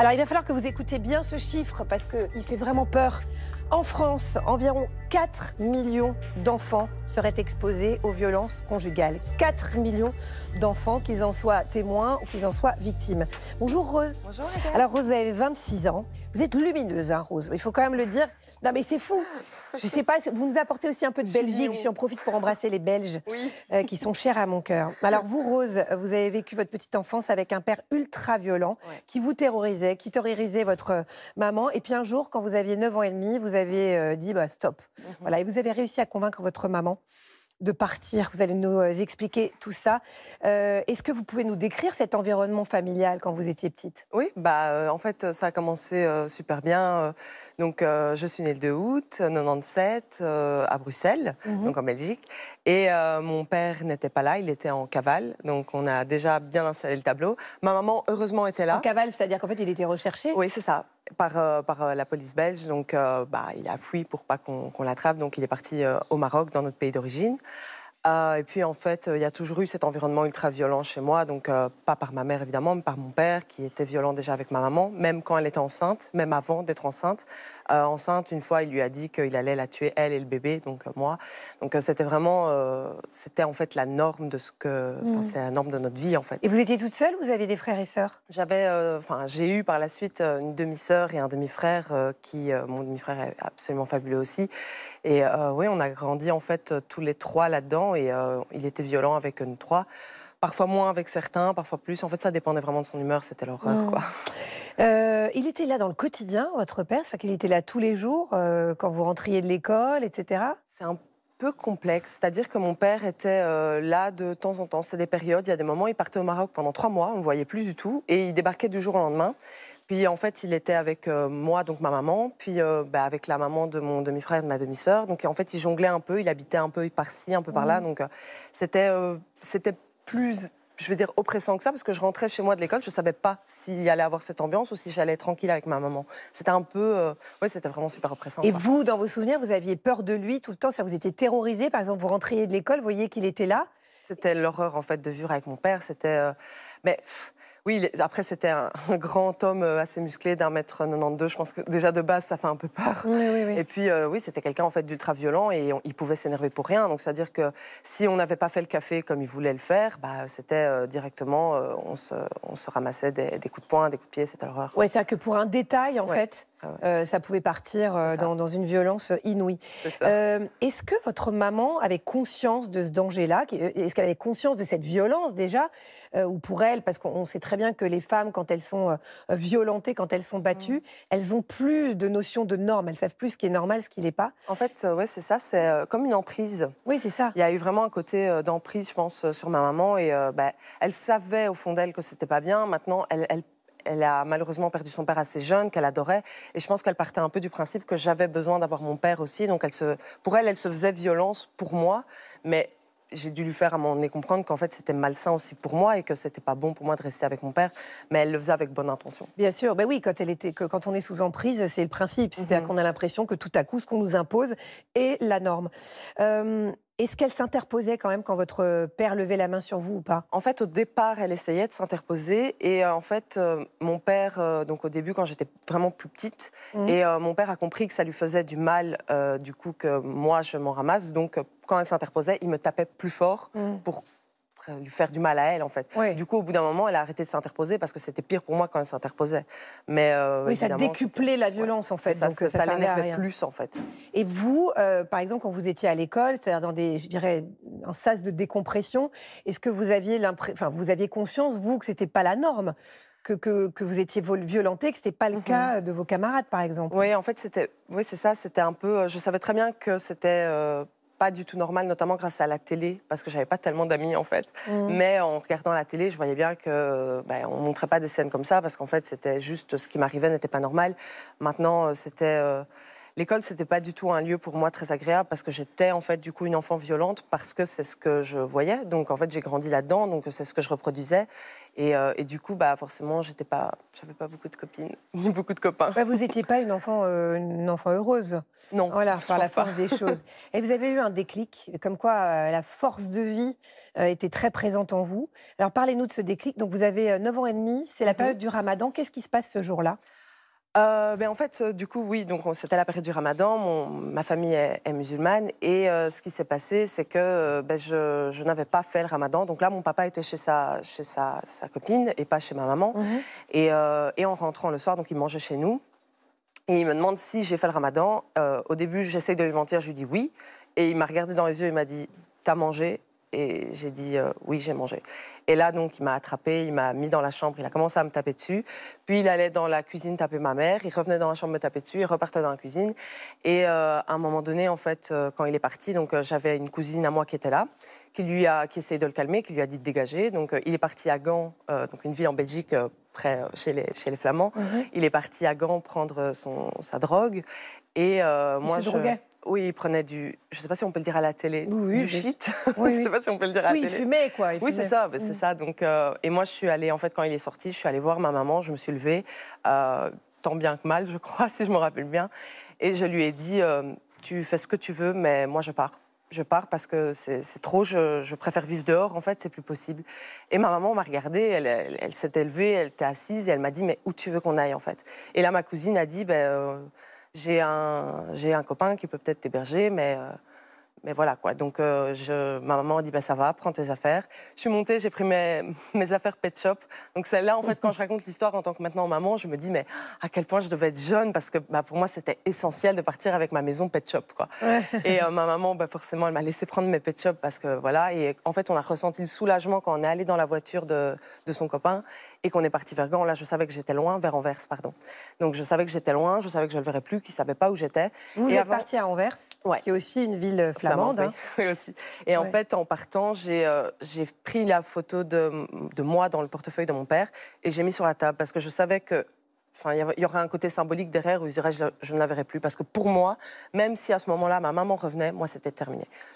Alors il va falloir que vous écoutez bien ce chiffre parce qu'il fait vraiment peur. En France, environ 4 millions d'enfants seraient exposés aux violences conjugales. 4 millions d'enfants, qu'ils en soient témoins ou qu'ils en soient victimes. Bonjour Rose. Bonjour Alors Rose, vous avez 26 ans. Vous êtes lumineuse, hein, Rose. Il faut quand même le dire. Non, mais c'est fou. Je sais pas, vous nous apportez aussi un peu de Belgique. J'en profite pour embrasser les Belges euh, qui sont chers à mon cœur. Alors, vous, Rose, vous avez vécu votre petite enfance avec un père ultra violent qui vous terrorisait, qui terrorisait votre euh, maman. Et puis un jour, quand vous aviez 9 ans et demi, vous avez euh, dit bah, stop. Mhm. Voilà, et vous avez réussi à convaincre votre maman de partir. Vous allez nous euh, expliquer tout ça. Euh, est-ce que vous pouvez nous décrire cet environnement familial quand vous étiez petite Oui, bah, euh, en fait, ça a commencé super bien. Donc, je suis née le 2 août 97 à Bruxelles, mhm. donc en Belgique. Et euh, mon père n'était pas là, il était en cavale, donc on a déjà bien installé le tableau. Ma maman, heureusement, était là. En cavale, c'est-à-dire qu'en fait, il était recherché Oui, c'est ça, par, euh, par euh, la police belge. Donc, bah, il a fui pour pas qu'on l'attrape, donc il est parti au Maroc, dans notre pays d'origine. Ah, et puis en fait, euh, il y a toujours eu cet environnement ultra violent chez moi, donc euh, pas par ma mère évidemment, mais par mon père qui était violent déjà avec ma maman, même quand elle était enceinte, même avant d'être enceinte. Euh, enceinte, une fois, il lui a dit qu'il allait la tuer elle et le bébé, donc moi. Donc c'était vraiment, c'était en fait la norme de ce que, enfin mm. c'est la norme de notre vie en fait. Et vous étiez toute seule, vous aviez des frères et sœurs J'avais, enfin j'ai eu par la suite une demi-sœur et un demi-frère qui, mon demi-frère est absolument fabuleux aussi. Et oui, on a grandi en fait tous les trois là-dedans et euh, il était violent avec nous trois. Parfois moins avec certains, parfois plus. En fait, ça dépendait vraiment de son humeur, c'était l'horreur. Euh, il était là dans le quotidien, votre père, c'est-à-dire qu'il était là tous les jours, euh, quand vous rentriez de l'école, etc. C'est un peu complexe, c'est-à-dire que mon père était là de temps en temps. C'était des périodes, il y a des moments, il partait au Maroc pendant trois mois, on ne le voyait plus du tout, et il débarquait du jour au lendemain. Puis en fait, il était avec euh, moi, donc ma maman, puis euh, bah, avec la maman de mon demi-frère et de ma demi-sœur. Donc en fait, il jonglait un peu, il habitait un peu par-ci, un peu par-là. Mmh. Donc euh, c'était, c'était plus, je vais dire, oppressant que ça, parce que je rentrais chez moi de l'école, je ne savais pas s'il allait avoir cette ambiance ou si j'allais être tranquille avec ma maman. C'était un peu. ouais, c'était vraiment super oppressant. Et vous, dans vos souvenirs, vous aviez peur de lui tout le temps Ça vous était terrorisé Par exemple, vous rentriez de l'école, vous voyez qu'il était là C'était l'horreur, en fait, de vivre avec mon père. C'était. mais. Oui, après, c'était un, grand homme euh, assez musclé d'un mètre 92. Je pense que déjà de base, ça fait un peu peur. Et puis, euh, oui, c'était quelqu'un en fait d'ultra violent et il pouvait s'énerver pour rien. Donc, c'est-à-dire que si on n'avait pas fait le café comme il voulait le faire, bah, c'était euh, directement, on, se, ramassait des, coups de poing, des coups de pied, c'était l'horreur. Oui, c'est-à-dire que pour un détail, en fait, ah euh, ça pouvait partir euh, Dans, une violence inouïe. Euh, est-ce que votre maman avait conscience de ce danger-là Est-ce qu'elle avait conscience de cette violence déjà Ou pour elle, parce qu'on sait très bien que les femmes, quand elles sont violentées, quand elles sont battues, mm. elles n'ont plus de notion de normes. Elles savent plus ce qui est normal, ce qui n'est pas. En fait, ouais, c'est ça. C'est comme une emprise. Oui, c'est ça. Il y a eu vraiment un côté d'emprise, je pense, sur ma maman. Et bah, elle savait au fond d'elle que c'était pas bien. Maintenant, elle, elle elle a malheureusement perdu son père assez jeune, qu'elle adorait. Et je pense qu'elle partait un peu du principe que j'avais besoin d'avoir mon père aussi. Donc elle se, pour elle, elle se faisait violence pour moi. Mais j'ai dû lui faire à mon nez comprendre qu'en fait c'était malsain aussi pour moi et que c'était pas bon pour moi de rester avec mon père, mais elle le faisait avec bonne intention. Bien sûr, ben oui, quand elle était, que quand on est sous emprise, c'est le principe, c'est-à-dire mhm. qu'on a l'impression que tout à coup ce qu'on nous impose est la norme. Euh, est-ce qu'elle s'interposait quand même quand votre père levait la main sur vous ou pas En fait, au départ, elle essayait de s'interposer. Et euh, en fait, euh, mon père, euh, donc au début, quand j'étais vraiment plus petite, mmh. et mon père a compris que ça lui faisait du mal, du coup, que moi, je m'en ramasse. Donc, quand elle s'interposait, il me tapait plus fort mmh. pour lui faire du mal à elle, en fait. Du coup, au bout d'un moment, elle a arrêté de s'interposer parce que c'était pire pour moi quand elle s'interposait. Mais euh, ça décuplait la violence, en fait. Ça, donc ça, l'énervait plus, en fait. Et vous, euh, par exemple, quand vous étiez à l'école, c'est-à-dire dans des, je dirais, un sas de décompression, est-ce que vous aviez enfin, vous aviez conscience, vous, que c'était pas la norme que, que, que, vous étiez violentée, que c'était pas le mhm. cas de vos camarades, par exemple. Oui, en fait, c'était, oui, c'est ça, c'était un peu, euh, je savais très bien que c'était pas du tout normal, notamment grâce à la télé, parce que j'avais pas tellement d'amis en fait. Mm. Mais en regardant la télé, je voyais bien que ben, on montrait pas des scènes comme ça, parce qu'en fait, c'était juste ce qui m'arrivait n'était pas normal. Maintenant, euh, c'était euh, L'école, c'était pas du tout un lieu pour moi très agréable parce que j'étais en fait du coup une enfant violente parce que c'est ce que je voyais. Donc en fait, j'ai grandi là-dedans, donc c'est ce que je reproduisais. Et, euh, du coup, bah forcément, j'étais n'avais pas beaucoup de copines beaucoup de copains. vous n'étiez pas une enfant, euh, une enfant heureuse. Non. Voilà, par la force des choses. Et vous avez eu un déclic, comme quoi euh, la force de vie était très présente en vous. Alors parlez-nous de ce déclic. Donc vous avez 9 ans et demi, c'est la mhm. période du Ramadan. Qu'est-ce qui se passe ce jour-là euh, ben, en fait, euh, du coup, oui, donc c'était la période du ramadan, ma famille est, musulmane, et euh, ce qui s'est passé, c'est que ben, je, n'avais pas fait le ramadan. Donc là, mon papa était chez sa, chez sa, sa copine et pas chez ma maman. Mhm. et, en rentrant le soir, donc il mangeait chez nous, et il me demande si j'ai fait le ramadan. au début, j'essaye de lui mentir, je lui dis oui, et il m'a regardé dans les yeux et m'a dit T'as mangé et j'ai dit euh, oui, j'ai mangé. Et là, donc, il m'a attrapé, il m'a mis dans la chambre, il a commencé à me taper dessus. Puis il allait dans la cuisine taper ma mère, il revenait dans la chambre me taper dessus, il repartait dans la cuisine. Et euh, à un moment donné, en fait, euh, quand il est parti, donc j'avais une cousine à moi qui était là, qui lui a, qui essayait de le calmer, qui lui a dit de dégager. Donc il est parti à Gand, donc une ville en Belgique. près chez les, chez les Flamands. Il est parti à Gand prendre son, sa drogue. Et moi, je, oui, il prenait du. Je ne sais pas si on peut le dire à la télé. du shit. je ne sais pas si on peut le dire à la télé. Oui, il fumait, quoi. oui, c'est ça. C'est mm. ça. Donc, euh, et moi, je suis allée, en fait, quand il est sorti, je suis allée voir ma maman, je me suis levée, euh, tant bien que mal, je crois, si je me rappelle bien. Et je lui ai dit euh, Tu fais ce que tu veux, mais moi, je pars. Je pars parce que c'est trop, je, préfère vivre dehors, en fait, c'est plus possible. Et ma maman m'a regardée, elle, elle, s'est élevée, elle était assise et elle m'a dit Mais où tu veux qu'on aille, en fait Et là, ma cousine a dit Ben j'ai un, un copain qui peut peut-être t'héberger, mais, euh, mais voilà quoi. Donc euh, je, ma maman dit bah, ça va, prends tes affaires. Je suis montée, j'ai pris mes, mes, affaires pet shop. Donc celle-là, en fait, quand je raconte l'histoire en tant que maintenant maman, je me dis mais à quel point je devais être jeune parce que bah, pour moi c'était essentiel de partir avec ma maison pet shop quoi. Et euh, ma maman, bah, forcément, elle m'a laissé prendre mes pet shop parce que voilà. Et en fait, on a ressenti le soulagement quand on est allé dans la voiture de, de son copain et qu'on est parti vers Gand. Là, je savais que j'étais loin, vers Anvers, pardon. Donc, je savais que j'étais loin, je savais que je ne le verrais plus, qu'il ne savait pas où j'étais. Vous et êtes partie parti à Anvers, qui est aussi une ville euh, flamande. Hein. oui. aussi. Et en fait, en partant, euh, j'ai pris la photo de, de moi dans le portefeuille de mon père et j'ai mis sur la table parce que je savais que Enfin, il y aura un côté symbolique derrière où ils diraient « je, je ne la verrai plus. Parce que pour moi, même si à ce moment-là, ma maman revenait, moi, c'était terminé.